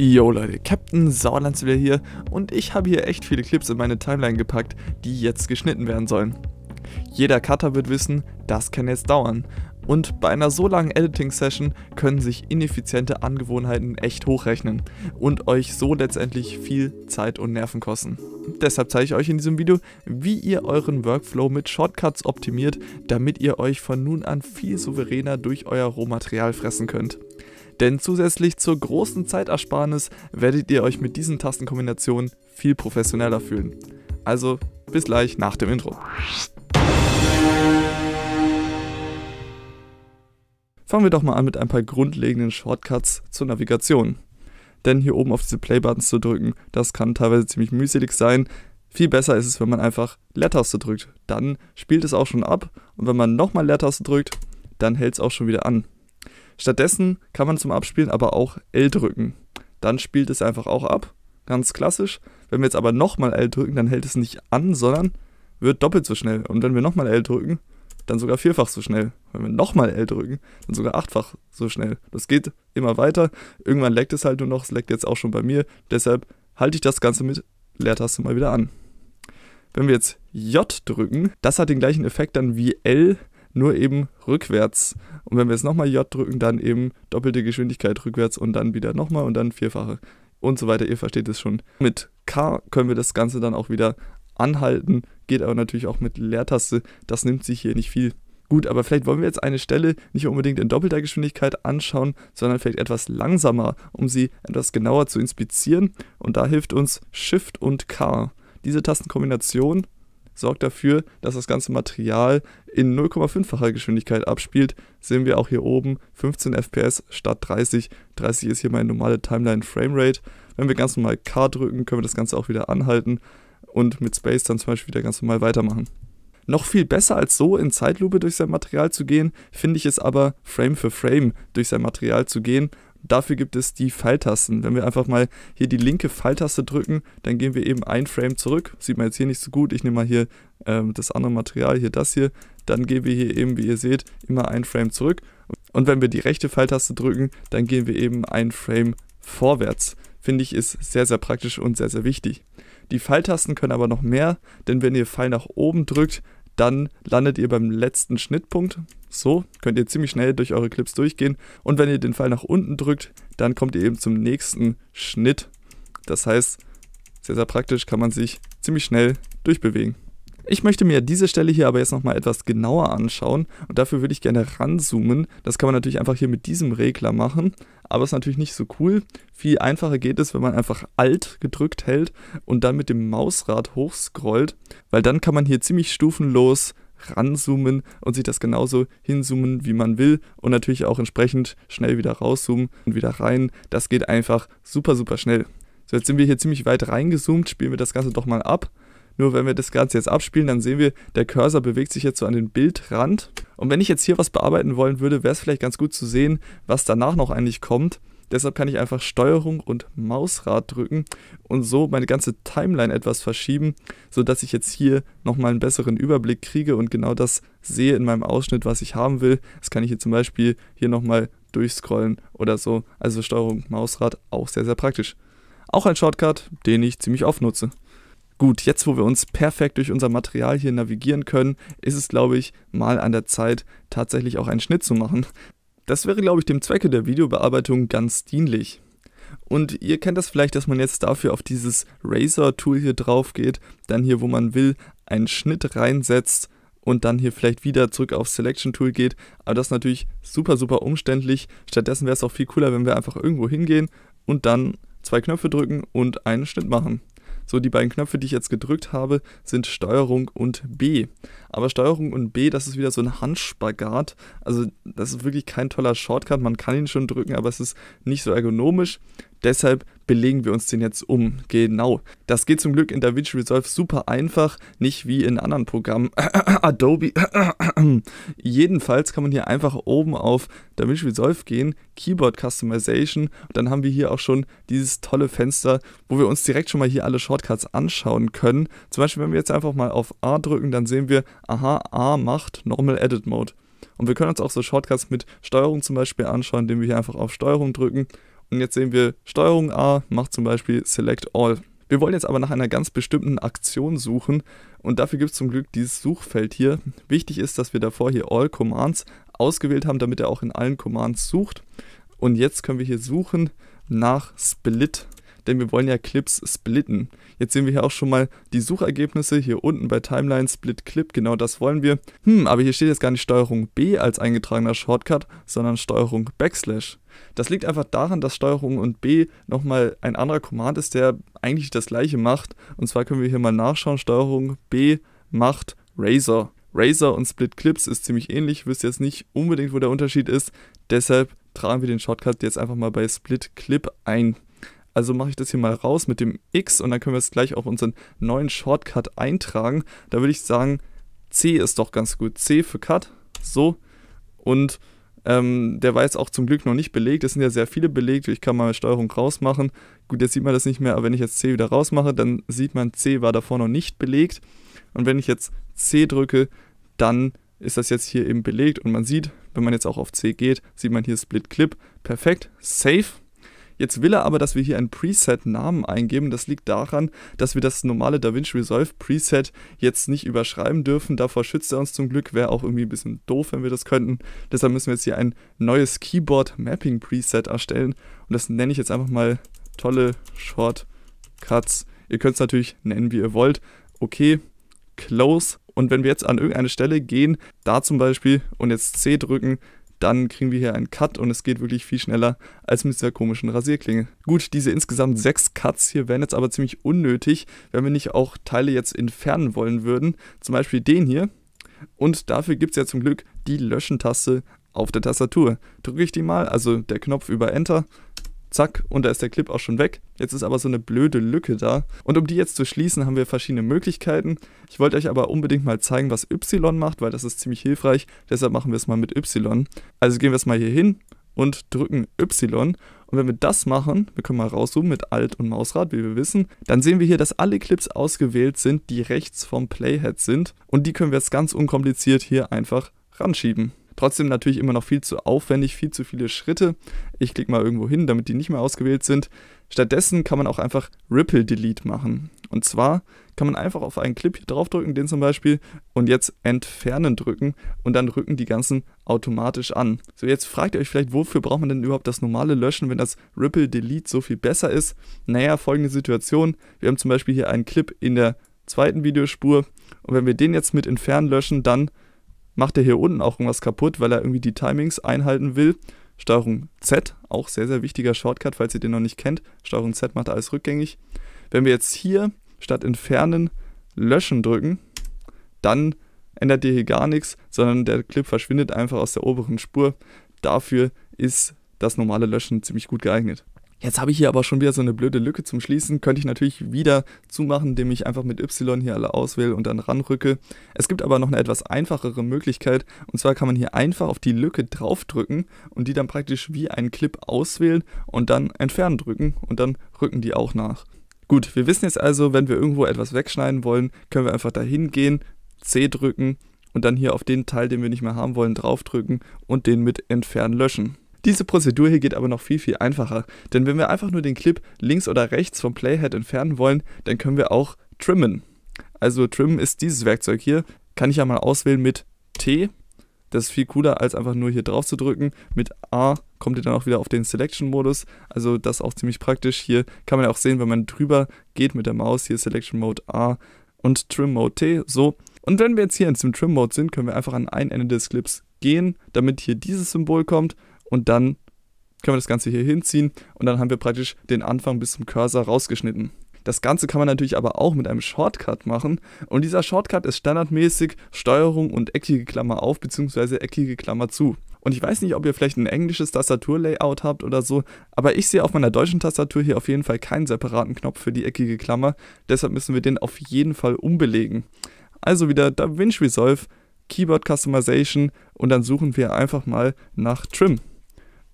Yo Leute, Captain Sauerlands wieder hier und ich habe hier echt viele Clips in meine Timeline gepackt, die jetzt geschnitten werden sollen. Jeder Cutter wird wissen, das kann jetzt dauern. Und bei einer so langen Editing-Session können sich ineffiziente Angewohnheiten echt hochrechnen und euch so letztendlich viel Zeit und Nerven kosten. Deshalb zeige ich euch in diesem Video, wie ihr euren Workflow mit Shortcuts optimiert, damit ihr euch von nun an viel souveräner durch euer Rohmaterial fressen könnt. Denn zusätzlich zur großen Zeitersparnis werdet ihr euch mit diesen Tastenkombinationen viel professioneller fühlen. Also bis gleich nach dem Intro. Fangen wir doch mal an mit ein paar grundlegenden Shortcuts zur Navigation. Denn hier oben auf diese Play-Buttons zu drücken, das kann teilweise ziemlich mühselig sein. Viel besser ist es, wenn man einfach Leertaste drückt. Dann spielt es auch schon ab und wenn man nochmal Leertaste drückt, dann hält es auch schon wieder an. Stattdessen kann man zum Abspielen aber auch L drücken. Dann spielt es einfach auch ab, ganz klassisch. Wenn wir jetzt aber nochmal L drücken, dann hält es nicht an, sondern wird doppelt so schnell. Und wenn wir nochmal L drücken, dann sogar vierfach so schnell. Wenn wir nochmal L drücken, dann sogar achtfach so schnell. Das geht immer weiter. Irgendwann leckt es halt nur noch, es leckt jetzt auch schon bei mir. Deshalb halte ich das Ganze mit Leertaste mal wieder an. Wenn wir jetzt J drücken, das hat den gleichen Effekt dann wie L, nur eben rückwärts. Und wenn wir jetzt nochmal J drücken, dann eben doppelte Geschwindigkeit rückwärts und dann wieder nochmal und dann vierfache und so weiter. Ihr versteht es schon. Mit K können wir das Ganze dann auch wieder anhalten, geht aber natürlich auch mit Leertaste. Das nimmt sich hier nicht viel. Gut, aber vielleicht wollen wir jetzt eine Stelle nicht unbedingt in doppelter Geschwindigkeit anschauen, sondern vielleicht etwas langsamer, um sie etwas genauer zu inspizieren. Und da hilft uns Shift und K. Diese Tastenkombination sorgt dafür, dass das ganze Material in 0,5-facher Geschwindigkeit abspielt. Sehen wir auch hier oben 15 FPS statt 30. 30 ist hier meine normale Timeline Framerate. Wenn wir ganz normal K drücken, können wir das Ganze auch wieder anhalten und mit Space dann zum Beispiel wieder ganz normal weitermachen. Noch viel besser als so in Zeitlupe durch sein Material zu gehen, finde ich es aber Frame für Frame durch sein Material zu gehen Dafür gibt es die Pfeiltasten. Wenn wir einfach mal hier die linke Pfeiltaste drücken, dann gehen wir eben ein Frame zurück. Sieht man jetzt hier nicht so gut. Ich nehme mal hier ähm, das andere Material, hier das hier. Dann gehen wir hier eben, wie ihr seht, immer ein Frame zurück. Und wenn wir die rechte Pfeiltaste drücken, dann gehen wir eben ein Frame vorwärts. Finde ich ist sehr, sehr praktisch und sehr, sehr wichtig. Die Pfeiltasten können aber noch mehr, denn wenn ihr Pfeil nach oben drückt, dann landet ihr beim letzten Schnittpunkt. So könnt ihr ziemlich schnell durch eure Clips durchgehen. Und wenn ihr den Pfeil nach unten drückt, dann kommt ihr eben zum nächsten Schnitt. Das heißt, sehr, sehr praktisch kann man sich ziemlich schnell durchbewegen. Ich möchte mir diese Stelle hier aber jetzt nochmal etwas genauer anschauen und dafür würde ich gerne ranzoomen. Das kann man natürlich einfach hier mit diesem Regler machen, aber ist natürlich nicht so cool. Viel einfacher geht es, wenn man einfach Alt gedrückt hält und dann mit dem Mausrad hochscrollt, weil dann kann man hier ziemlich stufenlos ranzoomen und sich das genauso hinzoomen, wie man will und natürlich auch entsprechend schnell wieder rauszoomen und wieder rein. Das geht einfach super, super schnell. So, jetzt sind wir hier ziemlich weit reingezoomt, spielen wir das Ganze doch mal ab. Nur wenn wir das Ganze jetzt abspielen, dann sehen wir, der Cursor bewegt sich jetzt so an den Bildrand. Und wenn ich jetzt hier was bearbeiten wollen würde, wäre es vielleicht ganz gut zu sehen, was danach noch eigentlich kommt. Deshalb kann ich einfach Steuerung und Mausrad drücken und so meine ganze Timeline etwas verschieben, sodass ich jetzt hier nochmal einen besseren Überblick kriege und genau das sehe in meinem Ausschnitt, was ich haben will. Das kann ich hier zum Beispiel hier nochmal durchscrollen oder so. Also Steuerung, Mausrad auch sehr, sehr praktisch. Auch ein Shortcut, den ich ziemlich oft nutze. Gut, jetzt wo wir uns perfekt durch unser Material hier navigieren können, ist es, glaube ich, mal an der Zeit, tatsächlich auch einen Schnitt zu machen. Das wäre, glaube ich, dem Zwecke der Videobearbeitung ganz dienlich. Und ihr kennt das vielleicht, dass man jetzt dafür auf dieses Razer-Tool hier drauf geht, dann hier, wo man will, einen Schnitt reinsetzt und dann hier vielleicht wieder zurück auf Selection Tool geht. Aber das ist natürlich super, super umständlich. Stattdessen wäre es auch viel cooler, wenn wir einfach irgendwo hingehen und dann zwei Knöpfe drücken und einen Schnitt machen. So, die beiden Knöpfe, die ich jetzt gedrückt habe, sind Steuerung und B. Aber Steuerung und B, das ist wieder so ein Handspagat. Also das ist wirklich kein toller Shortcut. Man kann ihn schon drücken, aber es ist nicht so ergonomisch. Deshalb belegen wir uns den jetzt um. Genau. Das geht zum Glück in DaVinci Resolve super einfach, nicht wie in anderen Programmen. Adobe. Jedenfalls kann man hier einfach oben auf DaVinci Resolve gehen, Keyboard Customization und dann haben wir hier auch schon dieses tolle Fenster, wo wir uns direkt schon mal hier alle Shortcuts anschauen können. Zum Beispiel, wenn wir jetzt einfach mal auf A drücken, dann sehen wir, aha, A macht Normal Edit Mode. Und wir können uns auch so Shortcuts mit Steuerung zum Beispiel anschauen, indem wir hier einfach auf Steuerung drücken und jetzt sehen wir, Steuerung A macht zum Beispiel Select All. Wir wollen jetzt aber nach einer ganz bestimmten Aktion suchen und dafür gibt es zum Glück dieses Suchfeld hier. Wichtig ist, dass wir davor hier All Commands ausgewählt haben, damit er auch in allen Commands sucht. Und jetzt können wir hier suchen nach Split denn wir wollen ja Clips splitten. Jetzt sehen wir hier auch schon mal die Suchergebnisse hier unten bei Timeline Split Clip, genau das wollen wir. Hm, aber hier steht jetzt gar nicht Steuerung B als eingetragener Shortcut, sondern Steuerung Backslash. Das liegt einfach daran, dass Steuerung und B nochmal ein anderer Command ist, der eigentlich das gleiche macht. Und zwar können wir hier mal nachschauen, Steuerung B macht Razor. Razor und Split Clips ist ziemlich ähnlich, wisst jetzt nicht unbedingt, wo der Unterschied ist. Deshalb tragen wir den Shortcut jetzt einfach mal bei Split Clip ein. Also mache ich das hier mal raus mit dem X und dann können wir es gleich auf unseren neuen Shortcut eintragen. Da würde ich sagen, C ist doch ganz gut. C für Cut, so. Und ähm, der war jetzt auch zum Glück noch nicht belegt. Es sind ja sehr viele belegt. Ich kann mal Steuerung rausmachen. Gut, jetzt sieht man das nicht mehr, aber wenn ich jetzt C wieder rausmache, dann sieht man, C war davor noch nicht belegt. Und wenn ich jetzt C drücke, dann ist das jetzt hier eben belegt. Und man sieht, wenn man jetzt auch auf C geht, sieht man hier Split Clip. Perfekt. Safe. Jetzt will er aber, dass wir hier einen Preset-Namen eingeben. Das liegt daran, dass wir das normale DaVinci Resolve Preset jetzt nicht überschreiben dürfen. Davor schützt er uns zum Glück. Wäre auch irgendwie ein bisschen doof, wenn wir das könnten. Deshalb müssen wir jetzt hier ein neues Keyboard Mapping Preset erstellen. Und das nenne ich jetzt einfach mal tolle Shortcuts. Ihr könnt es natürlich nennen, wie ihr wollt. Okay, close. Und wenn wir jetzt an irgendeine Stelle gehen, da zum Beispiel und jetzt C drücken, dann kriegen wir hier einen Cut und es geht wirklich viel schneller als mit dieser komischen Rasierklinge. Gut, diese insgesamt sechs Cuts hier wären jetzt aber ziemlich unnötig, wenn wir nicht auch Teile jetzt entfernen wollen würden. Zum Beispiel den hier. Und dafür gibt es ja zum Glück die Löschen-Taste auf der Tastatur. Drücke ich die mal, also der Knopf über Enter, zack, und da ist der Clip auch schon weg. Jetzt ist aber so eine blöde Lücke da. Und um die jetzt zu schließen, haben wir verschiedene Möglichkeiten. Ich wollte euch aber unbedingt mal zeigen, was Y macht, weil das ist ziemlich hilfreich. Deshalb machen wir es mal mit Y. Also gehen wir es mal hier hin und drücken Y. Und wenn wir das machen, wir können mal rauszoomen mit Alt und Mausrad, wie wir wissen, dann sehen wir hier, dass alle Clips ausgewählt sind, die rechts vom Playhead sind. Und die können wir jetzt ganz unkompliziert hier einfach ranschieben. Trotzdem natürlich immer noch viel zu aufwendig, viel zu viele Schritte. Ich klicke mal irgendwo hin, damit die nicht mehr ausgewählt sind. Stattdessen kann man auch einfach Ripple Delete machen. Und zwar kann man einfach auf einen Clip hier draufdrücken, den zum Beispiel, und jetzt entfernen drücken und dann rücken die ganzen automatisch an. So, jetzt fragt ihr euch vielleicht, wofür braucht man denn überhaupt das normale Löschen, wenn das Ripple Delete so viel besser ist? Naja, folgende Situation. Wir haben zum Beispiel hier einen Clip in der zweiten Videospur und wenn wir den jetzt mit entfernen löschen, dann macht er hier unten auch irgendwas kaputt, weil er irgendwie die Timings einhalten will. Steuerung Z, auch sehr, sehr wichtiger Shortcut, falls ihr den noch nicht kennt. Steuerung Z macht alles rückgängig. Wenn wir jetzt hier statt entfernen, löschen drücken, dann ändert ihr hier gar nichts, sondern der Clip verschwindet einfach aus der oberen Spur. Dafür ist das normale Löschen ziemlich gut geeignet. Jetzt habe ich hier aber schon wieder so eine blöde Lücke zum Schließen. Könnte ich natürlich wieder zumachen, indem ich einfach mit Y hier alle auswähle und dann ranrücke. Es gibt aber noch eine etwas einfachere Möglichkeit. Und zwar kann man hier einfach auf die Lücke draufdrücken und die dann praktisch wie einen Clip auswählen und dann entfernen drücken und dann rücken die auch nach. Gut, wir wissen jetzt also, wenn wir irgendwo etwas wegschneiden wollen, können wir einfach dahin gehen, C drücken und dann hier auf den Teil, den wir nicht mehr haben wollen, draufdrücken und den mit entfernen löschen. Diese Prozedur hier geht aber noch viel, viel einfacher, denn wenn wir einfach nur den Clip links oder rechts vom Playhead entfernen wollen, dann können wir auch trimmen. Also trimmen ist dieses Werkzeug hier, kann ich ja mal auswählen mit T. Das ist viel cooler, als einfach nur hier drauf zu drücken. Mit A kommt ihr dann auch wieder auf den Selection-Modus. Also das ist auch ziemlich praktisch. Hier kann man auch sehen, wenn man drüber geht mit der Maus, hier Selection Mode A und Trim Mode T. So, und wenn wir jetzt hier in diesem Trim Mode sind, können wir einfach an ein Ende des Clips gehen, damit hier dieses Symbol kommt und dann können wir das Ganze hier hinziehen und dann haben wir praktisch den Anfang bis zum Cursor rausgeschnitten. Das Ganze kann man natürlich aber auch mit einem Shortcut machen und dieser Shortcut ist standardmäßig Steuerung und eckige Klammer auf bzw. eckige Klammer zu. Und ich weiß nicht, ob ihr vielleicht ein englisches Tastaturlayout habt oder so, aber ich sehe auf meiner deutschen Tastatur hier auf jeden Fall keinen separaten Knopf für die eckige Klammer, deshalb müssen wir den auf jeden Fall umbelegen. Also wieder DaVinci Resolve, Keyboard Customization und dann suchen wir einfach mal nach Trim.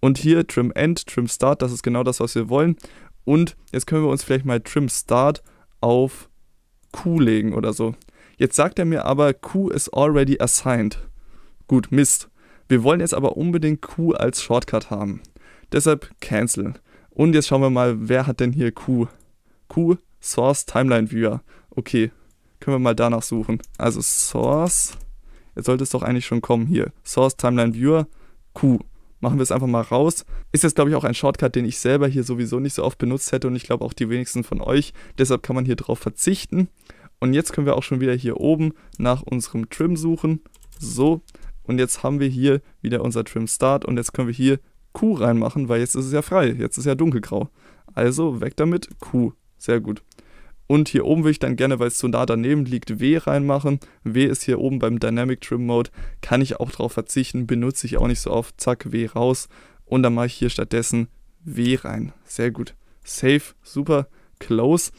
Und hier Trim End, Trim Start, das ist genau das, was wir wollen. Und jetzt können wir uns vielleicht mal Trim Start auf Q legen oder so. Jetzt sagt er mir aber, Q is already assigned. Gut, Mist. Wir wollen jetzt aber unbedingt Q als Shortcut haben. Deshalb Cancel. Und jetzt schauen wir mal, wer hat denn hier Q? Q, Source Timeline Viewer. Okay, können wir mal danach suchen. Also Source, jetzt sollte es doch eigentlich schon kommen hier. Source Timeline Viewer, Q machen wir es einfach mal raus. Ist jetzt, glaube ich, auch ein Shortcut, den ich selber hier sowieso nicht so oft benutzt hätte und ich glaube auch die wenigsten von euch. Deshalb kann man hier drauf verzichten. Und jetzt können wir auch schon wieder hier oben nach unserem Trim suchen. So, und jetzt haben wir hier wieder unser Trim Start und jetzt können wir hier Q reinmachen, weil jetzt ist es ja frei, jetzt ist ja dunkelgrau. Also weg damit, Q. Sehr gut. Und hier oben will ich dann gerne, weil es so nah daneben liegt, W reinmachen. W ist hier oben beim Dynamic Trim Mode. Kann ich auch drauf verzichten, benutze ich auch nicht so oft. Zack, W raus. Und dann mache ich hier stattdessen W rein. Sehr gut. Safe, super, close.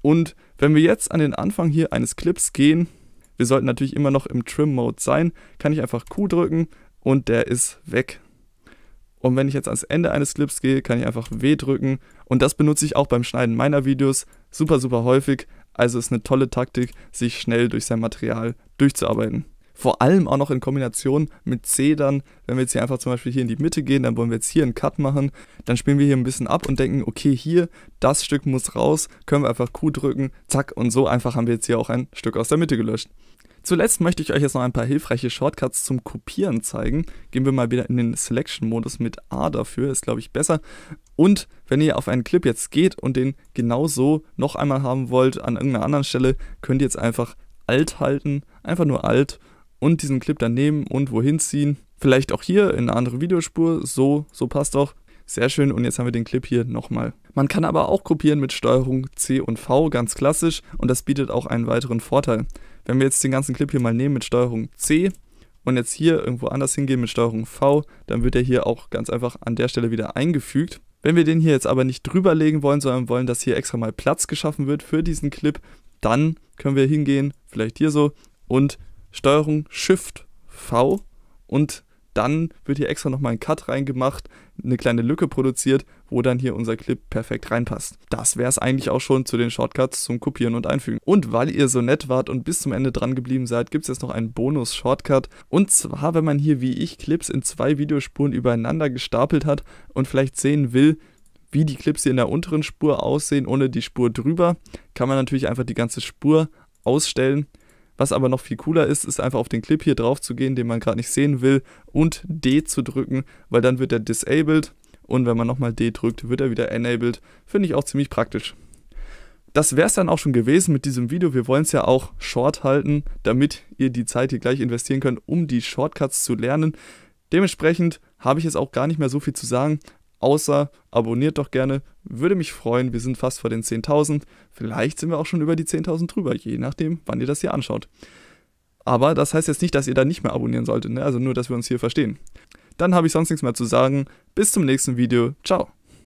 Und wenn wir jetzt an den Anfang hier eines Clips gehen, wir sollten natürlich immer noch im Trim Mode sein, kann ich einfach Q drücken und der ist weg. Und wenn ich jetzt ans Ende eines Clips gehe, kann ich einfach W drücken. Und das benutze ich auch beim Schneiden meiner Videos super, super häufig. Also ist eine tolle Taktik, sich schnell durch sein Material durchzuarbeiten. Vor allem auch noch in Kombination mit Zedern. Wenn wir jetzt hier einfach zum Beispiel hier in die Mitte gehen, dann wollen wir jetzt hier einen Cut machen. Dann spielen wir hier ein bisschen ab und denken, okay, hier, das Stück muss raus. Können wir einfach Q drücken, zack. Und so einfach haben wir jetzt hier auch ein Stück aus der Mitte gelöscht. Zuletzt möchte ich euch jetzt noch ein paar hilfreiche Shortcuts zum Kopieren zeigen. Gehen wir mal wieder in den Selection-Modus mit A dafür, ist glaube ich besser. Und wenn ihr auf einen Clip jetzt geht und den genau so noch einmal haben wollt an irgendeiner anderen Stelle, könnt ihr jetzt einfach alt halten, einfach nur alt und diesen Clip dann nehmen und wohin ziehen. Vielleicht auch hier in eine andere Videospur, so, so passt auch. Sehr schön und jetzt haben wir den Clip hier nochmal. Man kann aber auch kopieren mit Steuerung C und V, ganz klassisch und das bietet auch einen weiteren Vorteil. Wenn wir jetzt den ganzen Clip hier mal nehmen mit Steuerung C, und jetzt hier irgendwo anders hingehen mit Steuerung V, dann wird er hier auch ganz einfach an der Stelle wieder eingefügt. Wenn wir den hier jetzt aber nicht drüber legen wollen, sondern wollen, dass hier extra mal Platz geschaffen wird für diesen Clip, dann können wir hingehen, vielleicht hier so, und Steuerung Shift V und dann wird hier extra nochmal ein Cut reingemacht, eine kleine Lücke produziert, wo dann hier unser Clip perfekt reinpasst. Das wäre es eigentlich auch schon zu den Shortcuts zum Kopieren und Einfügen. Und weil ihr so nett wart und bis zum Ende dran geblieben seid, gibt es jetzt noch einen Bonus-Shortcut. Und zwar, wenn man hier wie ich Clips in zwei Videospuren übereinander gestapelt hat und vielleicht sehen will, wie die Clips hier in der unteren Spur aussehen, ohne die Spur drüber, kann man natürlich einfach die ganze Spur ausstellen. Was aber noch viel cooler ist, ist einfach auf den Clip hier drauf zu gehen, den man gerade nicht sehen will, und D zu drücken, weil dann wird er disabled und wenn man nochmal D drückt, wird er wieder enabled. Finde ich auch ziemlich praktisch. Das wäre es dann auch schon gewesen mit diesem Video. Wir wollen es ja auch short halten, damit ihr die Zeit hier gleich investieren könnt, um die Shortcuts zu lernen. Dementsprechend habe ich jetzt auch gar nicht mehr so viel zu sagen. Außer abonniert doch gerne, würde mich freuen. Wir sind fast vor den 10.000. Vielleicht sind wir auch schon über die 10.000 drüber, je nachdem, wann ihr das hier anschaut. Aber das heißt jetzt nicht, dass ihr da nicht mehr abonnieren solltet, ne? also nur, dass wir uns hier verstehen. Dann habe ich sonst nichts mehr zu sagen. Bis zum nächsten Video. Ciao.